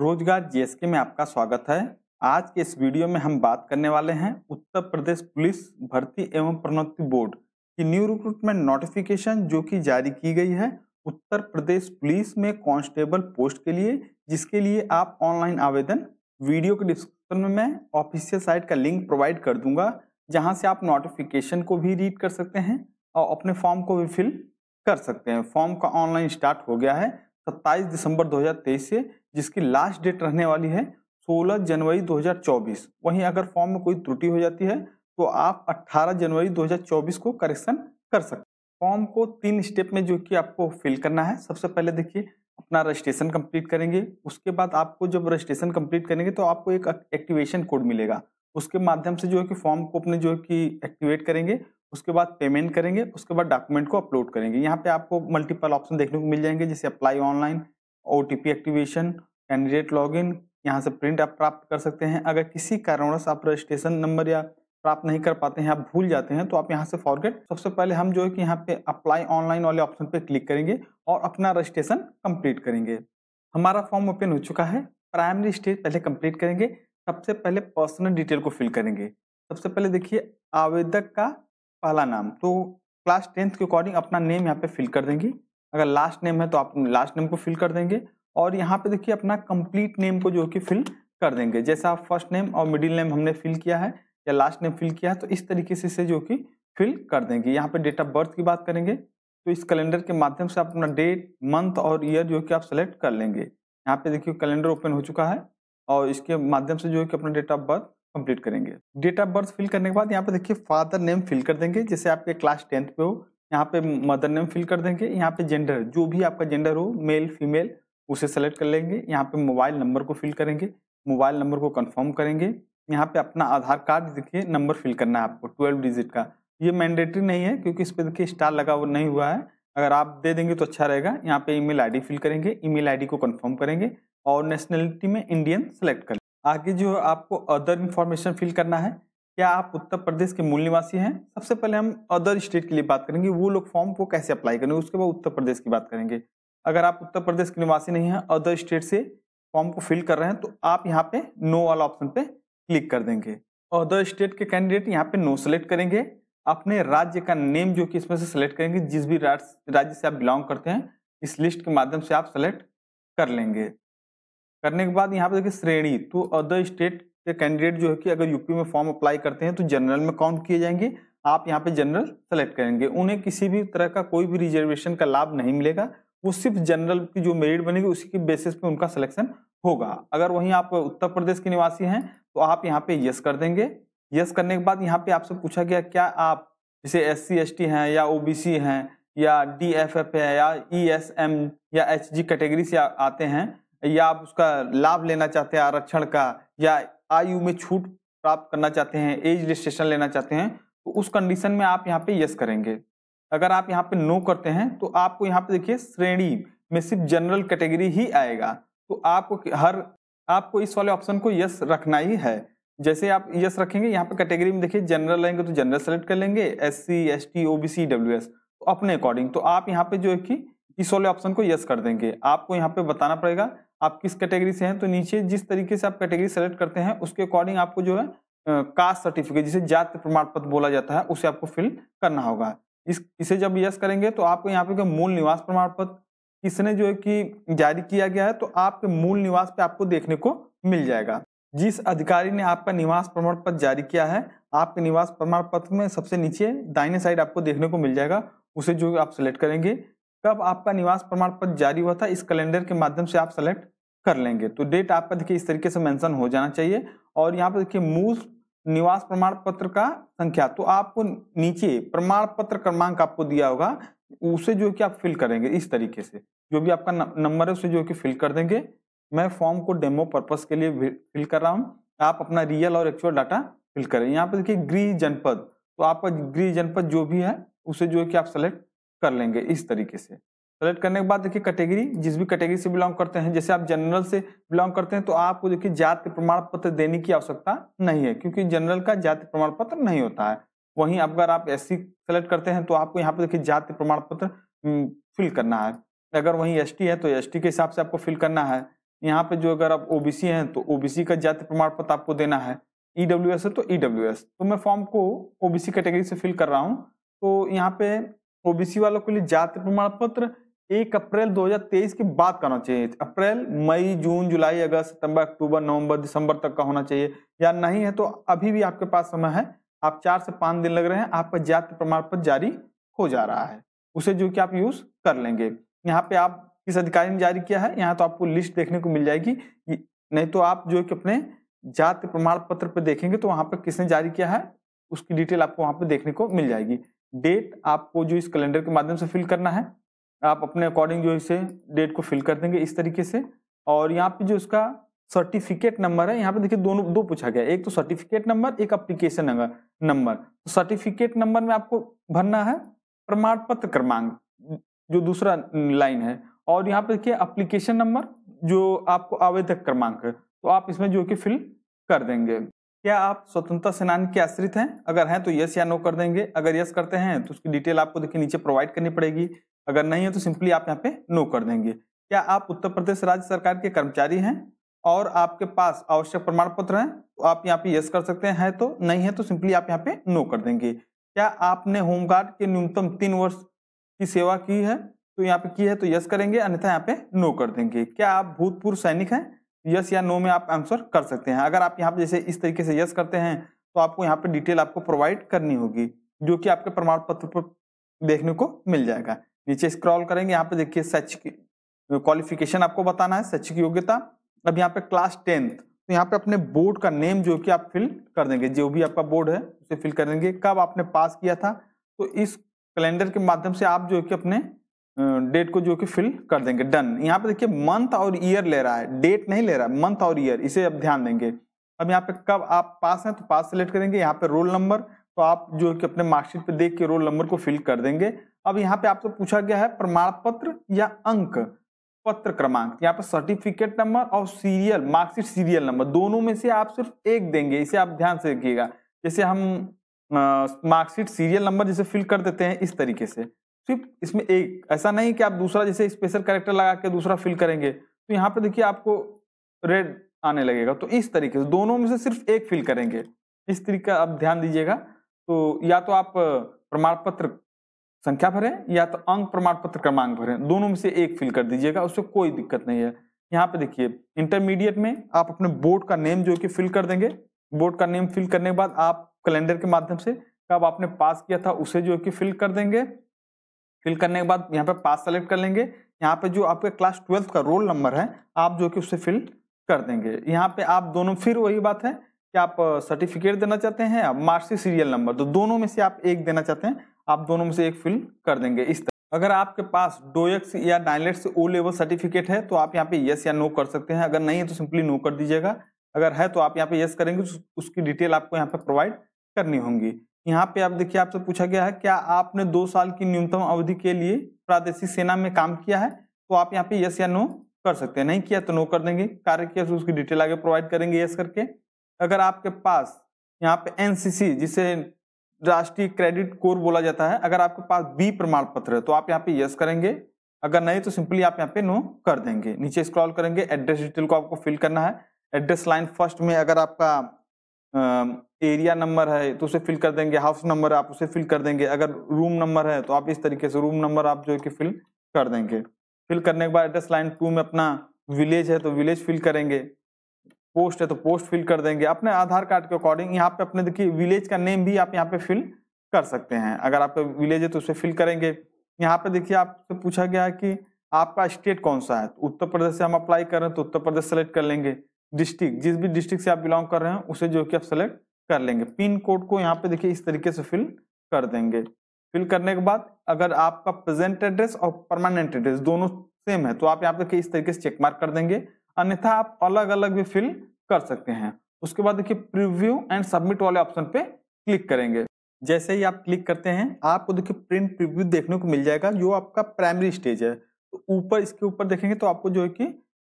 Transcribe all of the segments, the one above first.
रोजगार जीएसके में आपका स्वागत है आज के इस वीडियो में हम बात करने वाले हैं उत्तर प्रदेश पुलिस भर्ती एवं प्रोन्नति बोर्ड की न्यू रिक्रूटमेंट नोटिफिकेशन जो कि जारी की गई है उत्तर प्रदेश पुलिस में कांस्टेबल पोस्ट के लिए जिसके लिए आप ऑनलाइन आवेदन वीडियो के डिस्क्रिप्शन में मैं ऑफिशियल साइट का लिंक प्रोवाइड कर दूंगा जहाँ से आप नोटिफिकेशन को भी रीड कर सकते हैं और अपने फॉर्म को भी फिल कर सकते हैं फॉर्म का ऑनलाइन स्टार्ट हो गया है सत्ताईस दिसंबर 2023 से जिसकी लास्ट डेट रहने वाली है 16 जनवरी 2024 वहीं अगर फॉर्म में कोई त्रुटि हो जाती है तो आप 18 जनवरी 2024 को करेक्शन कर सकते फॉर्म को तीन स्टेप में जो कि आपको फिल करना है सबसे पहले देखिए अपना रजिस्ट्रेशन कंप्लीट करेंगे उसके बाद आपको जब रजिस्ट्रेशन कंप्लीट करेंगे तो आपको एक एक्टिवेशन कोड मिलेगा उसके माध्यम से जो है कि फॉर्म को अपने जो है कि एक्टिवेट करेंगे उसके बाद पेमेंट करेंगे उसके बाद डॉक्यूमेंट को अपलोड करेंगे यहाँ पे आपको मल्टीपल ऑप्शन देखने को मिल जाएंगे जैसे apply online O activation candidate login यहाँ से प्रिंट आप प्राप्त कर सकते हैं अगर किसी कारणवश आप रजिस्ट्रेशन नंबर या प्राप्त नहीं कर पाते हैं आप भूल जाते हैं तो आप यहाँ से फॉरगेट सबसे पहले हम जो है कि यहाँ पे अप्लाई ऑनलाइन वाले ऑप्शन पे क्लिक करेंगे और अपना रजिस्ट्रेशन कंप्लीट करेंगे हमारा फॉर्म ओपन हो चुका है प्राइमरी स्टेज पहले कंप्लीट करेंगे सबसे पहले पर्सनल डिटेल को फिल करेंगे सबसे पहले देखिए आवेदक का पहला नाम तो क्लास टेंथ के अकॉर्डिंग अपना नेम यहाँ पे फिल कर देंगे अगर लास्ट नेम है तो आप लास्ट नेम को फिल कर देंगे और यहाँ पे देखिए अपना कंप्लीट नेम को जो कि फिल कर देंगे जैसा आप फर्स्ट नेम और मिडिल नेम हमने फिल किया है या लास्ट नेम फिल किया है तो इस तरीके से इसे जो कि फिल कर देंगे यहाँ पे डेट ऑफ बर्थ की बात करेंगे तो इस कैलेंडर के माध्यम से आप अपना डेट मंथ और ईयर जो कि आप सेलेक्ट कर लेंगे यहाँ पे देखिए कैलेंडर ओपन हो चुका है और इसके माध्यम से जो है कि अपना डेट ऑफ बर्थ कंप्लीट करेंगे डेट ऑफ बर्थ फिल करने के बाद यहाँ पे देखिए फादर नेम फिल कर देंगे जैसे आपके क्लास टेंथ पे हो यहाँ पे मदर नेम फिल कर देंगे यहाँ पे जेंडर जो भी आपका जेंडर हो मेल फीमेल उसे सेलेक्ट कर लेंगे यहाँ पे मोबाइल नंबर को फिल करेंगे मोबाइल नंबर को कंफर्म करेंगे यहाँ पे अपना आधार कार्ड देखिए नंबर फिल करना है आपको ट्वेल्व डिजिट का ये मैंडेटरी नहीं है क्योंकि इस पर देखिए स्टार लगा हुआ नहीं हुआ है अगर आप दे देंगे तो अच्छा रहेगा यहाँ पे ईमेल आईडी फिल करेंगे ईमेल आईडी को कंफर्म करेंगे और नेशनलिटी में इंडियन सेलेक्ट कर आगे जो आपको अदर इन्फॉर्मेशन फिल करना है क्या आप उत्तर प्रदेश के मूल निवासी हैं सबसे पहले हम अदर स्टेट के लिए बात करेंगे वो लोग फॉर्म को कैसे अप्लाई करेंगे उसके बाद उत्तर प्रदेश की बात करेंगे अगर आप उत्तर प्रदेश के निवासी नहीं हैं अदर स्टेट से फॉर्म को फिल कर रहे हैं तो आप यहाँ पे नो वाला ऑप्शन पे क्लिक कर देंगे अदर स्टेट के कैंडिडेट यहाँ पे नो सेलेक्ट करेंगे अपने राज्य का नेम जो कि इसमें से सेलेक्ट करेंगे जिस भी राज्य से आप बिलोंग करते हैं इस लिस्ट के माध्यम से आप सेलेक्ट कर लेंगे करने के बाद यहाँ पे देखिए श्रेणी तो अदर स्टेट के कैंडिडेट जो है कि अगर यूपी में फॉर्म अप्लाई करते हैं तो जनरल में काउंट किए जाएंगे आप यहाँ पे जनरल सेलेक्ट करेंगे उन्हें किसी भी तरह का कोई भी रिजर्वेशन का लाभ नहीं मिलेगा वो सिर्फ जनरल की जो मेरिट बनेगी उसी के बेसिस पे उनका सिलेक्शन होगा अगर वहीं आप उत्तर प्रदेश के निवासी हैं तो आप यहाँ पे यस कर देंगे यस करने के बाद यहाँ पे आपसे पूछा गया क्या आप जैसे एस सी एस टी हैं या ओ बी सी हैं या डी एफ एफ है या ई एस एम या एच जी कैटेगरी से आते हैं या आप उसका लाभ लेना चाहते हैं आरक्षण का या आयु में छूट प्राप्त करना चाहते हैं एज रजिस्ट्रेशन लेना चाहते हैं तो उस कंडीशन में आप यहाँ पे यस करेंगे अगर आप यहाँ पे नो करते हैं तो आपको यहाँ पे देखिए श्रेणी में सिर्फ जनरल कैटेगरी ही आएगा तो आपको हर आपको इस वाले ऑप्शन को यस रखना ही है जैसे आप यस रखेंगे यहाँ पे कैटेगरी में देखिए जनरल लेंगे तो जनरल सेलेक्ट कर लेंगे S C S T O B C W S तो अपने अकॉर्डिंग तो आप यहाँ पे जो है कि इस वाले ऑप्शन को यस कर देंगे आपको यहाँ पे बताना पड़ेगा आप किस कैटेगरी से हैं तो नीचे जिस तरीके से आप कैटेगरी सेलेक्ट करते हैं उसके अकॉर्डिंग आपको जो है कास्ट सर्टिफिकेट जिसे जाति प्रमाण पत्र बोला जाता है उसे आपको फिल करना होगा इस इसे जब यस करेंगे तो आपको यहाँ पे मूल निवास प्रमाण पत्र किसने जो है कि जारी किया गया है तो आपके मूल निवास पे आपको देखने को मिल जाएगा जिस अधिकारी ने आपका निवास प्रमाण पत्र जारी किया है आपके निवास प्रमाण पत्र में सबसे नीचे दाइने साइड आपको देखने को मिल जाएगा उसे जो आप सेलेक्ट करेंगे कब आपका निवास प्रमाण पत्र जारी हुआ था इस कैलेंडर के माध्यम से आप सेलेक्ट कर लेंगे तो डेट आपका देखिए इस तरीके से मेंशन हो जाना चाहिए और यहाँ पर देखिए मूल निवास प्रमाण पत्र का संख्या तो आपको नीचे प्रमाण पत्र क्रमांक आपको दिया होगा उसे जो कि आप फिल करेंगे इस तरीके से जो भी आपका नंबर है उसे जो कि फिल कर देंगे मैं फॉर्म को डेमो पर्पज के लिए फिल कर रहा हूँ आप अपना रियल और एक्चुअल डाटा फिल करें यहाँ पर देखिए गृह जनपद तो आपका गृह जनपद जो भी है उसे जो है कि आप सेलेक्ट कर लेंगे इस तरीके से सेलेक्ट करने के बाद देखिए कैटेगरी जिस भी कैटेगरी से बिलोंग करते हैं जैसे आप जनरल से बिलोंग करते हैं तो आपको देखिए जाति प्रमाण पत्र देने की आवश्यकता नहीं है क्योंकि जनरल का जाति प्रमाण पत्र नहीं होता है वहीं अगर आप एस सेलेक्ट करते हैं तो आपको यहाँ पे देखिए जाति प्रमाण पत्र फिल हम्म, करना है अगर वहीं एस है तो एस के हिसाब से आपको फिल करना है यहाँ पे जो अगर आप ओ हैं तो ओबीसी का जाति प्रमाण पत्र आपको देना है ईडब्ल्यू e है तो ई e तो मैं फॉर्म को ओबीसी कैटेगरी से फिल कर रहा हूँ तो यहाँ पे ओबीसी वालों के लिए जाति प्रमाण पत्र एक अप्रैल 2023 की बात करना चाहिए अप्रैल मई जून जुलाई अगस्त सितंबर अक्टूबर नवंबर दिसंबर तक का होना चाहिए या नहीं है तो अभी भी आपके पास समय है आप चार से पाँच दिन लग रहे हैं आपका जाति प्रमाण पत्र जारी हो जा रहा है उसे जो कि आप यूज कर लेंगे यहाँ पे आप किस अधिकारी ने जारी किया है यहाँ तो आपको लिस्ट देखने को मिल जाएगी नहीं तो आप जो कि अपने जाति प्रमाण पत्र पर देखेंगे तो वहाँ पर किसने जारी किया है उसकी डिटेल आपको वहाँ पर देखने को मिल जाएगी डेट आपको जो इस कैलेंडर के माध्यम से फिल करना है आप अपने अकॉर्डिंग जो इसे डेट को फिल कर देंगे इस तरीके से और यहाँ पे जो इसका सर्टिफिकेट नंबर है यहाँ पे देखिए दोनों दो पूछा गया एक तो सर्टिफिकेट नंबर एक अप्लीकेशन नंबर तो सर्टिफिकेट नंबर में आपको भरना है प्रमाण पत्र क्रमांक जो दूसरा लाइन है और यहाँ पे देखिए अप्लीकेशन नंबर जो आपको आवेदक क्रमांक है तो आप इसमें जो कि फिल कर देंगे क्या आप स्वतंत्रता सेनानी के आश्रित हैं अगर हैं तो यस या नो कर देंगे अगर यस करते हैं तो उसकी डिटेल आपको देखिए नीचे प्रोवाइड करनी पड़ेगी अगर नहीं है तो सिंपली आप यहाँ पे नो कर देंगे क्या आप उत्तर प्रदेश राज्य सरकार के कर्मचारी हैं और आपके पास आवश्यक प्रमाण पत्र हैं तो आप यहाँ पे यस कर सकते हैं है तो नहीं है तो सिंपली आप यहाँ पे नो कर देंगे क्या आपने होमगार्ड के न्यूनतम तीन वर्ष की सेवा की है तो यहाँ पे की है तो यस करेंगे अन्यथा यहाँ पे नो कर देंगे क्या आप भूतपूर्व सैनिक हैं यस या नो में आप आंसर कर सकते हैं अगर आप यहाँ पे जैसे इस तरीके से यस करते हैं तो आपको यहाँ पे डिटेल आपको प्रोवाइड करनी होगी जो कि आपके प्रमाण पत्र पर देखने को मिल जाएगा नीचे स्क्रॉल करेंगे यहाँ पे देखिए सच की क्वालिफिकेशन आपको बताना है सच की योग्यता अब यहाँ पे क्लास टेंथ तो यहाँ पे अपने बोर्ड का नेम जो कि आप फिल कर देंगे जो भी आपका बोर्ड है उसे फिल कर देंगे कब आपने पास किया था तो इस कैलेंडर के माध्यम से आप जो कि अपने डेट को जो कि फिल कर देंगे डन यहाँ पे देखिए मंथ और ईयर ले रहा है डेट नहीं ले रहा है मंथ और ईयर इसे अब ध्यान देंगे अब यहाँ पे कब आप पास हैं तो पास सेलेक्ट करेंगे यहाँ पे रोल नंबर तो आप जो है कि अपने मार्कशीट पे देख के रोल नंबर को फिल कर देंगे अब यहाँ पे आपसे पूछा गया है प्रमाण पत्र या अंक पत्र क्रमांक यहाँ पे सर्टिफिकेट नंबर और सीरियल मार्कशीट सीरियल नंबर दोनों में से आप सिर्फ एक देंगे इसे आप ध्यान से रखिएगा जैसे हम मार्कशीट सीरियल नंबर जैसे फिल कर देते हैं इस तरीके से सिर्फ इसमें एक ऐसा नहीं कि आप दूसरा जैसे स्पेशल कैरेक्टर लगा के दूसरा फिल करेंगे तो यहाँ पे देखिए आपको रेड आने लगेगा तो इस तरीके से दोनों में से सिर्फ एक फिल करेंगे इस तरीके आप ध्यान दीजिएगा तो या तो आप प्रमाण पत्र संख्या भरें या तो अंक प्रमाण पत्र क्रमांक भरें दोनों में से एक फिल कर दीजिएगा उससे कोई दिक्कत नहीं है यहाँ पे देखिए इंटरमीडिएट में आप अपने बोर्ड का नेम जो कि फिल कर देंगे बोर्ड का नेम फिल करने के बाद आप कैलेंडर के माध्यम से कब आपने पास किया था उसे जो कि फिल कर देंगे फिल करने के बाद यहाँ पे पास सेलेक्ट कर लेंगे यहाँ पे जो आपके क्लास ट्वेल्थ का रोल नंबर है आप जो कि उसे फिल कर देंगे यहाँ पे आप दोनों फिर वही बात है कि आप सर्टिफिकेट देना चाहते हैं आप मार्कशीट सीरियल नंबर तो दोनों में से आप एक देना चाहते हैं आप दोनों में से एक फिल कर देंगे इस तरह अगर आपके पास डोएक्स या डायलेट से ओ लेवल सर्टिफिकेट है तो आप यहाँ पे यस या नो कर सकते हैं अगर नहीं है तो सिंपली नो कर दीजिएगा अगर है तो आप यहाँ पे यस करेंगे तो उसकी डिटेल आपको यहाँ पे प्रोवाइड करनी होगी यहाँ पे आप देखिए आपसे पूछा गया है क्या आपने दो साल की न्यूनतम अवधि के लिए प्रादेशिक सेना में काम किया है तो आप यहाँ पे यस या नो कर सकते हैं नहीं किया तो नो कर देंगे कार्य किया तो उसकी डिटेल आगे प्रोवाइड करेंगे यस करके अगर आपके पास यहाँ पे एनसीसी जिसे राष्ट्रीय क्रेडिट कोर बोला जाता है अगर आपके पास बी प्रमाण पत्र है तो आप यहाँ पे यस करेंगे अगर नहीं तो सिंपली आप यहाँ पे नो कर देंगे नीचे स्क्रॉल करेंगे एड्रेस डिटेल को आपको फिल करना है एड्रेस लाइन फर्स्ट में अगर आपका एरिया नंबर है तो उसे फिल कर देंगे हाउस नंबर आप उसे फिल कर देंगे अगर रूम नंबर है तो आप इस तरीके से रूम नंबर आप जो है कि फिल कर देंगे फिल करने के बाद एड्रेस लाइन टू में अपना विलेज है तो विलेज फिल करेंगे पोस्ट है तो पोस्ट फिल कर देंगे अपने आधार कार्ड के अकॉर्डिंग यहाँ पे अपने देखिए विलेज का नेम भी आप यहाँ पे फिल कर सकते हैं अगर आपका विलेज है तो उसे फिल करेंगे यहाँ पे देखिए आपसे पूछा गया है कि आपका स्टेट कौन सा है तो उत्तर प्रदेश से हम अप्लाई कर रहे हैं तो उत्तर प्रदेश सेलेक्ट कर लेंगे डिस्ट्रिक्ट जिस भी डिस्ट्रिक्ट से आप बिलोंग कर रहे हैं उसे जो कि आप सेलेक्ट कर लेंगे पिन कोड को यहाँ पे देखिए इस तरीके से फिल कर देंगे फिल करने के बाद अगर आपका प्रेजेंट एड्रेस और परमानेंट एड्रेस दोनों सेम है तो आप यहाँ पे इस तरीके से चेक मार्क कर देंगे अन्यथा आप अलग अलग भी फिल कर सकते हैं उसके बाद देखिए प्रीव्यू एंड सबमिट वाले ऑप्शन पे क्लिक करेंगे जैसे ही आप क्लिक करते हैं आपको देखिए प्रिंट प्रीव्यू देखने को मिल जाएगा जो आपका प्राइमरी स्टेज है तो ऊपर इसके ऊपर देखेंगे तो आपको जो है कि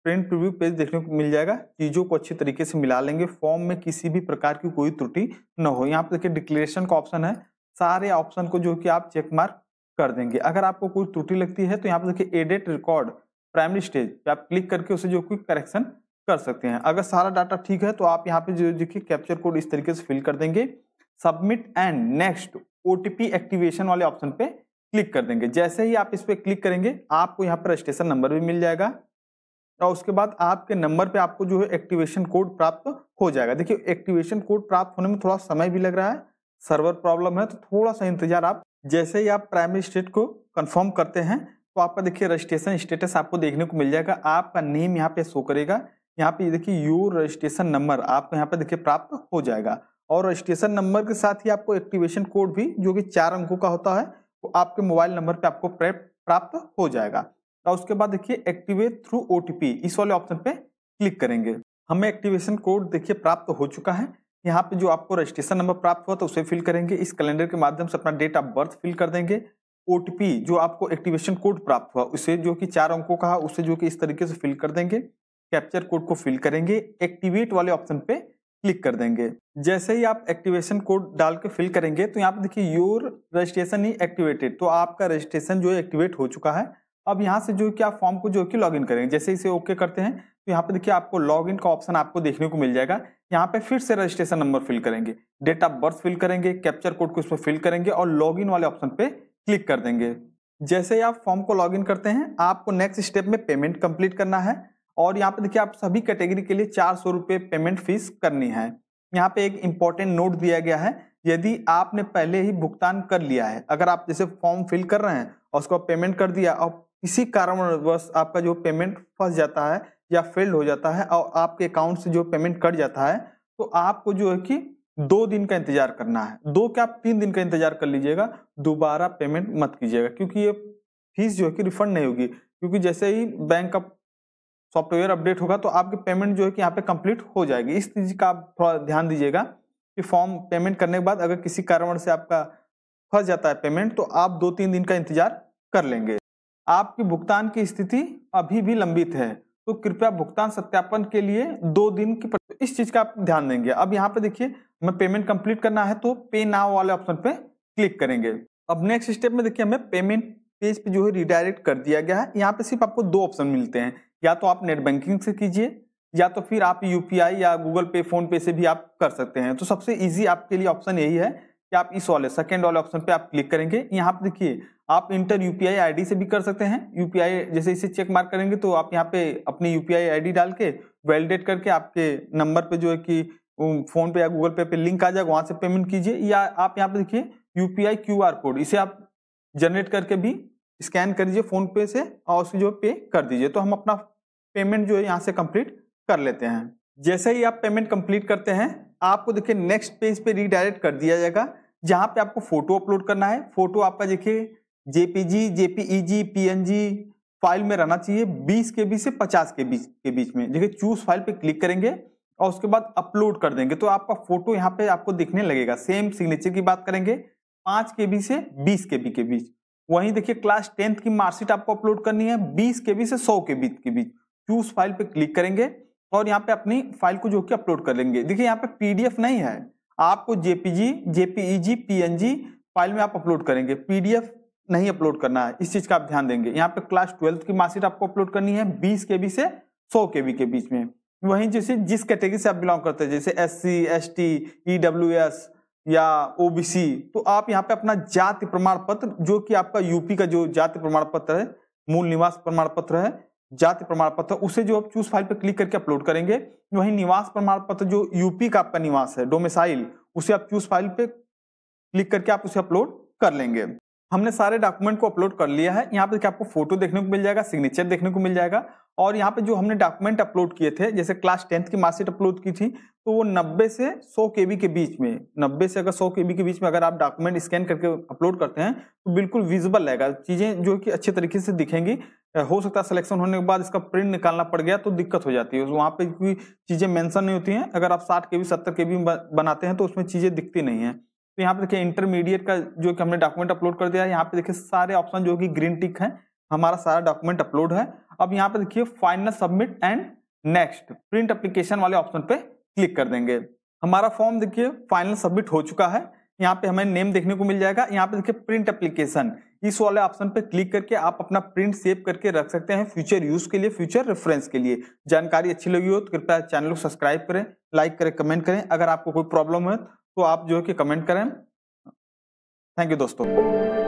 प्रिंट प्रीव्यू पेज देखने को मिल जाएगा चीज़ों को अच्छी तरीके से मिला लेंगे फॉर्म में किसी भी प्रकार की कोई त्रुटि न हो यहाँ पर देखिए डिक्लेरेशन का ऑप्शन है सारे ऑप्शन को जो कि आप चेक मार्क कर देंगे अगर आपको कोई त्रुटि लगती है तो यहाँ पर देखिए एडिट रिकॉर्ड प्राइमरी स्टेज पे आप क्लिक करके उसे जो क्विक करेक्शन कर सकते हैं अगर सारा डाटा ठीक है तो आप यहाँ पे जो देखिए कैप्चर कोड इस तरीके से फिल कर देंगे submit and next O activation वाले ऑप्शन पे क्लिक कर देंगे जैसे ही आप इस पर क्लिक करेंगे आपको यहाँ पर रजिस्ट्रेशन नंबर भी मिल जाएगा और उसके बाद आपके नंबर पे आपको जो है एक्टिवेशन कोड प्राप्त हो जाएगा देखिए एक्टिवेशन कोड प्राप्त होने में थोड़ा समय भी लग रहा है सर्वर प्रॉब्लम है तो थोड़ा सा इंतजार आप जैसे ही आप प्राइमरी स्टेट को कंफर्म करते हैं तो आपका देखिए रजिस्ट्रेशन स्टेटस आपको देखने को मिल जाएगा आपका नेम यहाँ पे शो करेगा यहाँ पे देखिए योर रजिस्ट्रेशन नंबर आपको यहाँ पे देखिए प्राप्त हो जाएगा और रजिस्ट्रेशन नंबर के साथ ही आपको एक्टिवेशन कोड भी जो कि चार अंकों का होता है वो तो आपके मोबाइल नंबर पे आपको प्राप्त हो जाएगा और उसके बाद देखिए एक्टिवेट थ्रू ओ इस वाले ऑप्शन पे क्लिक करेंगे हमें एक्टिवेशन कोड देखिए प्राप्त हो चुका है यहाँ पे जो आपको रजिस्ट्रेशन नंबर प्राप्त हुआ तो उसे फिल करेंगे इस कैलेंडर के माध्यम से अपना डेट ऑफ बर्थ फिल कर देंगे ओटीपी जो आपको एक्टिवेशन कोड प्राप्त हुआ उसे जो कि चार अंकों का उसे जो कि इस तरीके से फिल कर देंगे कैप्चर कोड को फिल करेंगे एक्टिवेट वाले ऑप्शन पे क्लिक कर देंगे जैसे ही आप एक्टिवेशन कोड डाल के फिल करेंगे तो यहाँ पे देखिए योर रजिस्ट्रेशन ही एक्टिवेटेड तो आपका रजिस्ट्रेशन जो है एक्टिवेट हो चुका है अब यहाँ से जो कि आप फॉर्म को जो कि लॉगिन करेंगे जैसे इसे ओके करते हैं तो यहाँ पे देखिए आपको लॉगिन का ऑप्शन आपको देखने को मिल जाएगा यहाँ पे फिर से रजिस्ट्रेशन नंबर फिल करेंगे डेट ऑफ बर्थ फिल करेंगे कैप्चर कोड को पर फिल करेंगे और लॉगिन वाले ऑप्शन पे क्लिक कर देंगे जैसे ही आप फॉर्म को लॉगिन करते हैं आपको नेक्स्ट स्टेप में पेमेंट कंप्लीट करना है और यहाँ पे देखिए आप सभी कैटेगरी के लिए चार सौ रुपये पेमेंट फीस करनी है यहाँ पे एक इम्पॉर्टेंट नोट दिया गया है यदि आपने पहले ही भुगतान कर लिया है अगर आप जैसे फॉर्म फिल कर रहे हैं और उसको पेमेंट कर दिया और किसी कारणवश आपका जो पेमेंट फंस जाता है या फेल्ड हो जाता है और आपके अकाउंट से जो पेमेंट कट जाता है तो आपको जो है कि दो दिन का इंतजार करना है दो क्या तीन दिन का इंतजार कर लीजिएगा दोबारा पेमेंट मत कीजिएगा क्योंकि ये फीस जो है कि रिफंड नहीं होगी क्योंकि जैसे ही बैंक का सॉफ्टवेयर अपडेट होगा तो आपके पेमेंट जो है कि यहाँ पे कंप्लीट हो जाएगी इस चीज़ का आप थोड़ा ध्यान दीजिएगा कि फॉर्म पेमेंट करने के बाद अगर किसी कारण से आपका फंस जाता है पेमेंट तो आप दो तीन दिन का इंतजार कर लेंगे आपकी भुगतान की स्थिति अभी भी लंबित है तो कृपया भुगतान सत्यापन के लिए दो दिन की इस चीज़ का आप ध्यान देंगे अब यहाँ पे देखिए हमें पेमेंट कंप्लीट करना है तो पे नाव वाले ऑप्शन पे क्लिक करेंगे अब नेक्स्ट स्टेप में देखिए हमें पेमेंट पेज पे जो है रिडायरेक्ट कर दिया गया है यहाँ पे सिर्फ आपको दो ऑप्शन मिलते हैं या तो आप नेट बैंकिंग से कीजिए या तो फिर आप यूपीआई या गूगल पे फोन पे से भी आप कर सकते हैं तो सबसे इजी आपके लिए ऑप्शन यही है कि आप इस वाले सेकेंड वाले ऑप्शन पे आप क्लिक करेंगे यहाँ पे देखिए आप इंटर यूपीआई आईडी से भी कर सकते हैं यूपीआई जैसे इसे चेक मार्क करेंगे तो आप यहाँ पे अपनी यूपीआई आईडी डाल के वैलिडेट करके आपके नंबर पे जो है कि फोन पे या गूगल पे पे लिंक आ जाएगा वहाँ से पेमेंट कीजिए या आप यहाँ पे देखिए यूपीआई आर कोड इसे आप जनरेट करके भी स्कैन कर दीजिए फोन पे से और उसे जो पे कर दीजिए तो हम अपना पेमेंट जो है यहाँ से कंप्लीट कर लेते हैं जैसे ही आप पेमेंट कंप्लीट करते हैं आपको देखिए नेक्स्ट पेज पे रीडायरेक्ट कर दिया जाएगा जहाँ पे आपको फोटो अपलोड करना है फोटो आपका देखिए जेपीजी जेपीईजी पीएनजी फाइल में रहना चाहिए बीस के बीच से पचास के बीच के बीच में देखिए चूज फाइल पर क्लिक करेंगे और उसके बाद अपलोड कर देंगे तो आपका फोटो यहाँ पे आपको दिखने लगेगा सेम सिग्नेचर की बात करेंगे पांच के बी से बीस के बी के बीच वहीं देखिए क्लास टेंथ की मार्कशीट आपको अपलोड करनी है बीस के बी से सौ के बीच के बीच चूज फाइल पे क्लिक करेंगे और यहाँ पे अपनी फाइल को जो कि अपलोड कर लेंगे देखिए यहाँ पे पीडीएफ नहीं है आपको जेपीजी जेपीईजी पीएनजी फाइल में आप अपलोड करेंगे पीडीएफ नहीं अपलोड करना है इस चीज का आप ध्यान देंगे यहाँ पे क्लास ट्वेल्थ की मार्कशीट आपको अपलोड करनी है बीस के बी से सौ के बी के बीच में वहीं जैसे जिस कैटेगरी से आप बिलोंग करते हैं जैसे S C S T E W S या ओबीसी तो आप यहाँ पे अपना जाति प्रमाण पत्र जो कि आपका यूपी का जो जाति प्रमाण पत्र है मूल निवास प्रमाण पत्र है जाति प्रमाण पत्र उसे जो आप चूज फाइल पर क्लिक करके अपलोड करेंगे वहीं निवास प्रमाण पत्र जो यूपी का आपका निवास है डोमिसाइल उसे आप चूज फाइल पे क्लिक करके आप उसे अपलोड कर लेंगे हमने सारे डॉक्यूमेंट को अपलोड कर लिया है यहाँ पे देखिए आपको फोटो देखने को मिल जाएगा सिग्नेचर देखने को मिल जाएगा और यहाँ पे जो हमने डॉक्यूमेंट अपलोड किए थे जैसे क्लास टेंथ की मार्कशीट अपलोड की थी तो वो 90 से 100 के के बीच में 90 से अगर 100 के के बीच में अगर आप डॉक्यूमेंट स्कैन करके अपलोड करते हैं तो बिल्कुल विजिबल रहेगा चीज़ें जो कि अच्छे तरीके से दिखेंगी हो सकता है सिलेक्शन होने के बाद इसका प्रिंट निकालना पड़ गया तो दिक्कत हो जाती है वहाँ पे कोई चीज़ें मेंशन नहीं होती हैं अगर आप साठ के बी सत्तर के बी बनाते हैं तो उसमें चीज़ें दिखती नहीं है तो यहाँ पे देखिए इंटरमीडिएट का जो कि हमने डॉक्यूमेंट अपलोड कर दिया है यहाँ पे देखिए सारे ऑप्शन जो कि ग्रीन टिक है हमारा सारा डॉक्यूमेंट अपलोड है अब यहाँ पे देखिए final submit and next print application वाले ऑप्शन पे क्लिक कर देंगे हमारा फॉर्म देखिए फाइनल सबमिट हो चुका है यहाँ पे हमें नेम देखने को मिल जाएगा यहाँ पे देखिए प्रिंट एप्लीकेशन इस वाले ऑप्शन पे क्लिक करके आप अपना प्रिंट सेव करके रख सकते हैं फ्यूचर यूज के लिए फ्यूचर रेफरेंस के लिए जानकारी अच्छी लगी हो तो कृपया चैनल को सब्सक्राइब करें लाइक करें कमेंट करें अगर आपको कोई प्रॉब्लम है तो आप जो है कि कमेंट करें थैंक यू दोस्तों